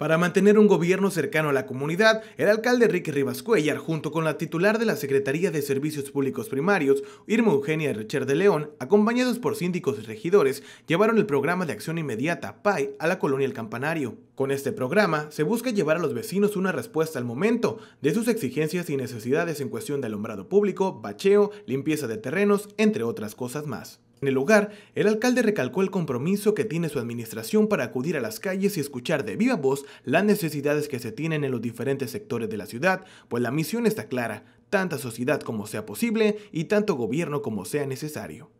Para mantener un gobierno cercano a la comunidad, el alcalde Enrique Rivas Cuellar, junto con la titular de la Secretaría de Servicios Públicos Primarios, Irma Eugenia Recher de León, acompañados por síndicos y regidores, llevaron el programa de acción inmediata PAI a la colonia El Campanario. Con este programa se busca llevar a los vecinos una respuesta al momento de sus exigencias y necesidades en cuestión de alumbrado público, bacheo, limpieza de terrenos, entre otras cosas más. En el lugar, el alcalde recalcó el compromiso que tiene su administración para acudir a las calles y escuchar de viva voz las necesidades que se tienen en los diferentes sectores de la ciudad, pues la misión está clara, tanta sociedad como sea posible y tanto gobierno como sea necesario.